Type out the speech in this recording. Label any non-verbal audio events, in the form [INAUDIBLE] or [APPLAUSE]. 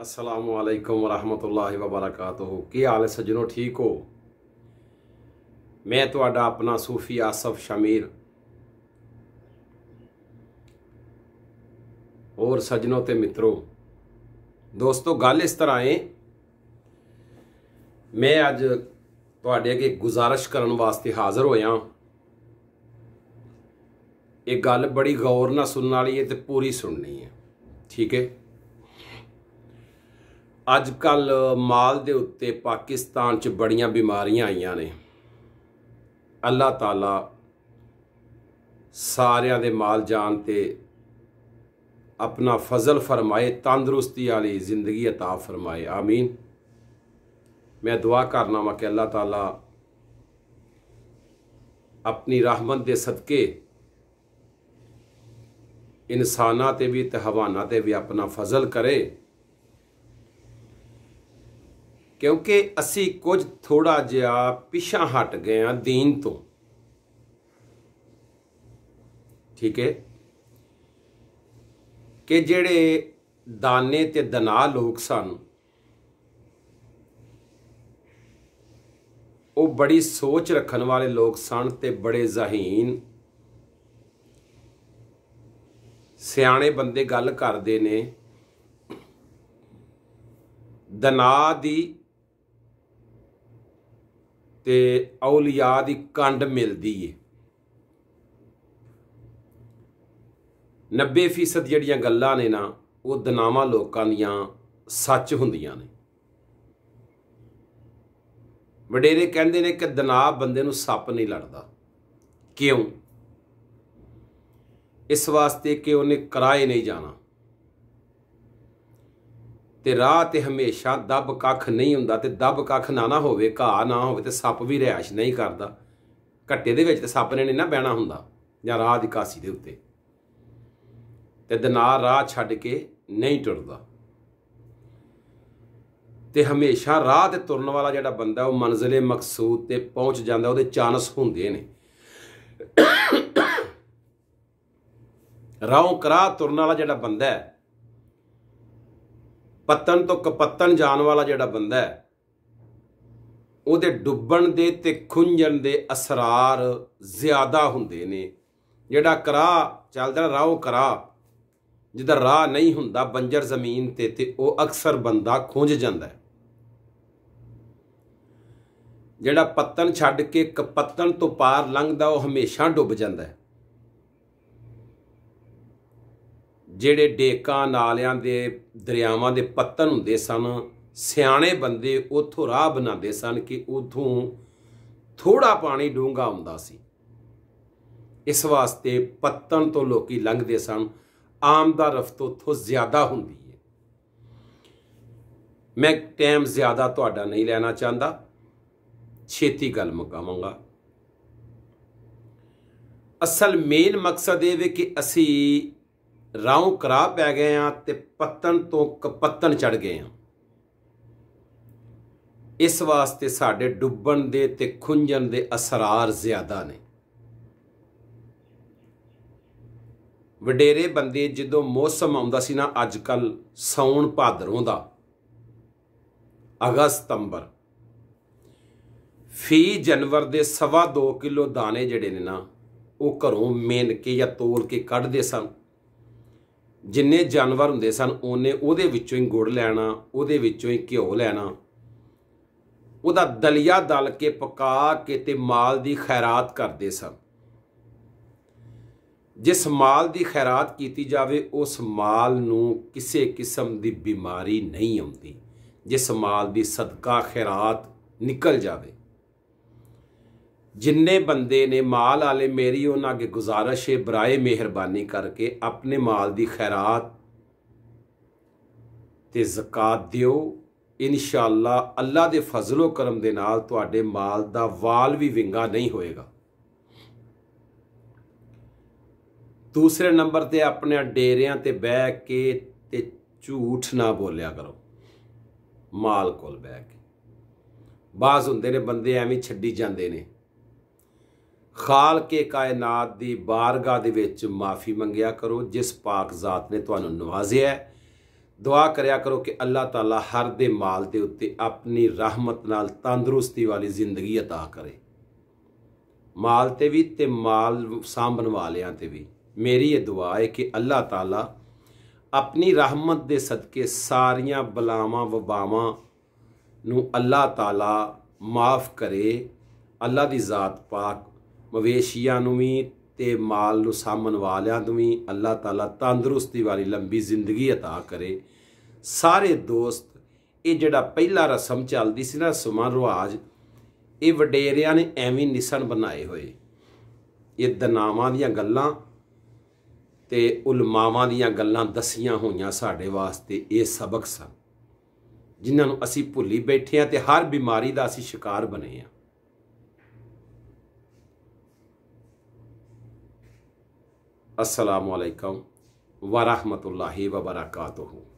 ਅਸਲਾਮੁਅਲੈਕਮ ਵਰahmatullahi ਵਬਰਕਾਤੁਹ ਕੀ ਹਾਲ ਹੈ ਸਜਣੋ ਠੀਕ ਹੋ ਮੈਂ ਤੁਹਾਡਾ ਆਪਣਾ ਸੂਫੀ ਆਸਫ ਸ਼ਮੀਰ ਹੋਰ ਸਜਣੋ ਤੇ ਮਿੱਤਰੋ ਦੋਸਤੋ ਗੱਲ ਇਸ ਤਰ੍ਹਾਂ ਹੈ ਮੈਂ ਅੱਜ ਤੁਹਾਡੇ ਅੱਗੇ ਗੁਜ਼ਾਰਿਸ਼ ਕਰਨ ਵਾਸਤੇ ਹਾਜ਼ਰ ਹੋਇਆ ਇਹ ਗੱਲ ਬੜੀ ਗੌਰ ਨਾਲ ਸੁਣਨ ਵਾਲੀ ਹੈ ਤੇ ਪੂਰੀ ਸੁਣਨੀ ਹੈ ਠੀਕ ਹੈ ਅੱਜ ਕੱਲ ਮਾਲ ਦੇ ਉੱਤੇ ਪਾਕਿਸਤਾਨ 'ਚ ਬੜੀਆਂ ਬਿਮਾਰੀਆਂ ਆਈਆਂ ਨੇ ਅੱਲਾਹ ਤਾਲਾ ਸਾਰਿਆਂ ਦੇ ਮਾਲ ਜਾਨ ਤੇ ਆਪਣਾ ਫਜ਼ਲ ਫਰਮਾਏ ਤੰਦਰੁਸਤੀ ਵਾਲੀ ਜ਼ਿੰਦਗੀ عطا ਫਰਮਾਏ ਆਮੀਨ ਮੈਂ ਦੁਆ ਕਰਨਾ ਵਾਂ ਕਿ ਅੱਲਾਹ ਤਾਲਾ ਆਪਣੀ ਰਹਿਮਤ ਦੇ ਸਦਕੇ ਇਨਸਾਨਾਂ ਤੇ ਵੀ ਤੇ ਹਵਾਨਾਂ ਤੇ ਵੀ ਆਪਣਾ ਫਜ਼ਲ ਕਰੇ ਕਿਉਂਕਿ ਅਸੀਂ ਕੁਝ ਥੋੜਾ ਜਿਹਾ ਪਿਛਾ ਹਟ ਗਏ ਆ ਦੀਨ ਤੋਂ ਠੀਕ ਹੈ ਕਿ ਜਿਹੜੇ ਦਾਨੇ ਤੇ ਦਨਾ ਲੋਕ ਸਨ ਉਹ ਬੜੀ ਸੋਚ ਰੱਖਣ ਵਾਲੇ ਲੋਕ ਸਨ ਤੇ ਬੜੇ ਜ਼ਹੀਨ ਸਿਆਣੇ ਬੰਦੇ ਗੱਲ ਕਰਦੇ ਨੇ ਦਨਾ ਦੀ ਤੇ ਔਲੀਆ ਦੀ ਕੰਡ ਮਿਲਦੀ ਏ 90% ਜਿਹੜੀਆਂ ਗੱਲਾਂ ਨੇ ਨਾ ਉਹ ਦਨਾਵਾ ਲੋਕਾਂ ਦੀਆਂ ਸੱਚ ਹੁੰਦੀਆਂ ਨੇ ਵਡੇਰੇ ਕਹਿੰਦੇ ਨੇ ਕਿ ਦਨਾ ਬੰਦੇ ਨੂੰ ਸੱਪ ਨਹੀਂ ਲੜਦਾ ਕਿਉਂ ਇਸ ਵਾਸਤੇ ਕਿ ਉਹਨੇ ਕਰਾਏ ਨਹੀਂ ਜਾਣਾ ਤੇ ਰਾਹ ਤੇ ਹਮੇਸ਼ਾ ਦਬ ਕੱਖ ਨਹੀਂ ਹੁੰਦਾ ਤੇ ਦਬ ਕੱਖ ਨਾ ਨਾ ਹੋਵੇ ਘਾ ਨਾ ਹੋਵੇ ਤੇ ਸੱਪ ਵੀ ਰਿਆਸ਼ ਨਹੀਂ ਕਰਦਾ ਘੱਟੇ ਦੇ ਵਿੱਚ ਤੇ ਸੱਪ ਨੇ ਨਾ ਬਹਿਣਾ ਹੁੰਦਾ ਜਾਂ ਰਾਹ ਦੀ ਕਾਸੀ ਦੇ ਉੱਤੇ ਤੇ ਦਿਨਾਰ ਰਾਹ ਛੱਡ ਕੇ ਨਹੀਂ ਟੁਰਦਾ ਤੇ ਹਮੇਸ਼ਾ ਰਾਹ ਤੇ ਤੁਰਨ ਵਾਲਾ ਜਿਹੜਾ ਬੰਦਾ ਉਹ ਮੰਜ਼ਲੇ ਮਕਸੂਦ ਤੇ ਪਹੁੰਚ ਜਾਂਦਾ ਉਹਦੇ ਚਾਂਸ ਹੁੰਦੇ ਨੇ [COUGHS] ਰਾਹੋਂ ਕਰਾ ਤੁਰਨ ਵਾਲਾ ਜਿਹੜਾ ਬੰਦਾ ਹੈ ਪਤਨ ਤੋਂ ਕਪਤਨ ਜਾਣ ਵਾਲਾ ਜਿਹੜਾ ਬੰਦਾ ਹੈ ਉਹਦੇ ਡੁੱਬਣ ਦੇ ਤੇ ਖੁੰਝਣ ਦੇ ਅਸਰਾਰ ਜ਼ਿਆਦਾ ਹੁੰਦੇ ਨੇ ਜਿਹੜਾ ਕਰਾ ਚੱਲਦਾ ਰਾਹ ਕਰਾ ਜਿਹਦਾ ਰਾਹ ਨਹੀਂ ਹੁੰਦਾ ਬੰਜਰ ਜ਼ਮੀਨ ਤੇ ਤੇ ਉਹ ਅਕਸਰ ਬੰਦਾ ਖੁੰਝ ਜਾਂਦਾ ਹੈ ਜਿਹੜਾ ਪਤਨ ਛੱਡ ਕੇ ਕਪਤਨ ਤੋਂ ਪਾਰ ਲੰਘਦਾ ਉਹ ਹਮੇਸ਼ਾ ਡੁੱਬ ਜਾਂਦਾ ਹੈ ਜਿਹੜੇ ਡੇਕਾਂ ਨਾਲਿਆਂ ਦੇ ਦਰਿਆਵਾਂ ਦੇ ਪੱਤਨ ਹੁੰਦੇ ਸਨ ਸਿਆਣੇ ਬੰਦੇ ਉਥੋਂ ਰਾਹ ਬਣਾਉਂਦੇ ਸਨ ਕਿ ਉਥੋਂ ਥੋੜਾ ਪਾਣੀ ਡੂੰਘਾ ਹੁੰਦਾ ਸੀ ਇਸ ਵਾਸਤੇ ਪੱਤਨ ਤੋਂ ਲੋਕੀ ਲੰਘਦੇ ਸਨ ਆਮ ਦਾ ਰਫਤ ਉਥੋਂ ਜ਼ਿਆਦਾ ਹੁੰਦੀ ਹੈ ਮੈਂ ਟਾਈਮ ਜ਼ਿਆਦਾ ਤੁਹਾਡਾ ਨਹੀਂ ਲੈਣਾ ਚਾਹੁੰਦਾ ਛੇਤੀ ਗੱਲ ਮੁਕਾਵਾਂਗਾ ਅਸਲ ਮੇਨ ਮਕਸਦ ਇਹ ਵੇ ਕਿ ਅਸੀਂ ਰਾਉ ਕਰਾ ਪੈ ਗਏ ਆ ਤੇ ਪੱਤਨ ਤੋਂ ਕਪੱਤਨ ਚੜ ਗਏ ਆ ਇਸ ਵਾਸਤੇ ਸਾਡੇ ਡੁੱਬਣ ਦੇ ਤੇ ਖੁੰਝਣ ਦੇ ਅਸਰਾਰ ਜ਼ਿਆਦਾ ਨੇ ਵਡੇਰੇ ਬੰਦੇ ਜਦੋਂ ਮੌਸਮ ਆਉਂਦਾ ਸੀ ਨਾ ਅੱਜ ਕੱਲ ਸੌਣ ਭਾਦਰੋਂ ਦਾ ਅਗਸਤ ਸਤੰਬਰ ਫੀ ਜਨਵਰ ਦੇ ਸਵਾ 2 ਕਿਲੋ ਦਾਣੇ ਜਿਹੜੇ ਨੇ ਨਾ ਉਹ ਘਰੋਂ ਮੇਨ ਕੇ ਜਾਂ ਤੋਲ ਕੇ ਕੱਢਦੇ ਸਨ ਜਿੰਨੇ ਜਾਨਵਰ ਹੁੰਦੇ ਸਨ ਉਹਨੇ ਉਹਦੇ ਵਿੱਚੋਂ ਹੀ ਗੁੜ ਲੈਣਾ ਉਹਦੇ ਵਿੱਚੋਂ ਹੀ ਘਿਓ ਲੈਣਾ ਉਹਦਾ ਦਲੀਆ ਦਲ ਕੇ ਪਕਾ ਕੇ ਤੇ ਮਾਲ ਦੀ ਖੈਰਾਤ ਕਰਦੇ ਸਨ ਜਿਸ ਮਾਲ ਦੀ ਖੈਰਾਤ ਕੀਤੀ ਜਾਵੇ ਉਸ ਮਾਲ ਨੂੰ ਕਿਸੇ ਕਿਸਮ ਦੀ ਬਿਮਾਰੀ ਨਹੀਂ ਆਉਂਦੀ ਜਿਸ ਮਾਲ ਦੀ ਸਦਕਾ ਖੈਰਾਤ ਨਿਕਲ ਜਾਵੇ ਜਿੰਨੇ ਬੰਦੇ ਨੇ ਮਾਲ ਵਾਲੇ ਮੇਰੀ ਉਹਨਾਂ ਅੱਗੇ ਗੁਜ਼ਾਰਿਸ਼ ਹੈ ਬਰਾਏ ਮਿਹਰਬਾਨੀ ਕਰਕੇ ਆਪਣੇ ਮਾਲ ਦੀ ਖੈਰਾਤ ਤੇ ਜ਼ਕਾਤ ਦਿਓ ਇਨਸ਼ਾਅੱਲਾ ਅੱਲਾ ਅੱਲਾ ਦੇ ਫਜ਼ਲੋ ਕਰਮ ਦੇ ਨਾਲ ਤੁਹਾਡੇ ਮਾਲ ਦਾ ਵਾਲ ਵੀ ਵਿੰਗਾ ਨਹੀਂ ਹੋਏਗਾ ਦੂਸਰੇ ਨੰਬਰ ਤੇ ਆਪਣੇ ਡੇਰਿਆਂ ਤੇ ਬਹਿ ਕੇ ਤੇ ਝੂਠ ਨਾ ਬੋਲਿਆ ਕਰੋ ਮਾਲ ਕੋਲ ਬਹਿ ਕੇ ਬਾਜ਼ ਹੁੰਦੇ ਨੇ ਬੰਦੇ ਐਵੇਂ ਛੱਡੀ ਜਾਂਦੇ ਨੇ ਖਾਲਕੇ ਕਾਇਨਾਤ ਦੀ ਬਾਰਗਾ ਦੇ ਵਿੱਚ ਮਾਫੀ ਮੰਗਿਆ ਕਰੋ ਜਿਸ ਪਾਕ ਜ਼ਾਤ ਨੇ ਤੁਹਾਨੂੰ ਨਵਾਜ਼ਿਆ ਹੈ ਦੁਆ ਕਰਿਆ ਕਰੋ ਕਿ ਅੱਲਾਹ ਤਾਲਾ ਹਰ ਦੇ ਮਾਲ ਦੇ ਉੱਤੇ ਆਪਣੀ ਰਹਿਮਤ ਨਾਲ ਤੰਦਰੁਸਤੀ ਵਾਲੀ ਜ਼ਿੰਦਗੀ عطا ਕਰੇ ਮਾਲ ਤੇ ਵੀ ਤੇ ਮਾਲ ਸਾਂਭਣ ਵਾਲਿਆਂ ਤੇ ਵੀ ਮੇਰੀ ਇਹ ਦੁਆ ਹੈ ਕਿ ਅੱਲਾਹ ਤਾਲਾ ਆਪਣੀ ਰਹਿਮਤ ਦੇ ਸਦਕੇ ਸਾਰੀਆਂ ਬਲਾਵਾਂ ਵਬਾਵਾਂ ਨੂੰ ਅੱਲਾਹ ਤਾਲਾ ਮਾਫ ਕਰੇ ਅੱਲਾ ਦੀ ਜ਼ਾਤ ਪਾਕ ਮਵੇਸ਼ੀਆਂ ਨੂੰ ਵੀ ਤੇ ਮਾਲ ਨੂੰ ਸਾਮਨ ਵਾਲਿਆਂ ਨੂੰ ਵੀ ਅੱਲਾਹ ਤਾਲਾ ਤੰਦਰੁਸਤੀ ਵਾਲੀ ਲੰਬੀ ਜ਼ਿੰਦਗੀ عطا ਕਰੇ ਸਾਰੇ ਦੋਸਤ ਇਹ ਜਿਹੜਾ ਪਹਿਲਾ ਰਸਮ ਚੱਲਦੀ ਸੀ ਨਾ ਸੁਮਨ ਰਵਾਜ ਇਹ ਵਡੇਰਿਆਂ ਨੇ ਐਵੇਂ ਨਿਸ਼ਾਨ ਬਣਾਏ ਹੋਏ ਇਹ ਦਨਾਵਾਂ ਦੀਆਂ ਗੱਲਾਂ ਤੇ ਉਲਮਾਵਾਂ ਦੀਆਂ ਗੱਲਾਂ ਦਸੀਆਂ ਹੋਈਆਂ ਸਾਡੇ ਵਾਸਤੇ ਇਹ ਸਬਕ ਸਨ ਜਿਨ੍ਹਾਂ ਨੂੰ ਅਸੀਂ ਭੁੱਲੀ ਬੈਠੇ ਆ ਤੇ ਹਰ ਬਿਮਾਰੀ ਦਾ ਅਸੀਂ ਸ਼ਿਕਾਰ ਬਣੇ ਆ ਅਸਲਾਮੁਅਲੈਕਮ ਵਰਹਮਤੁਲਾਹੀ ਵਬਰਕਾਤੁਹੂ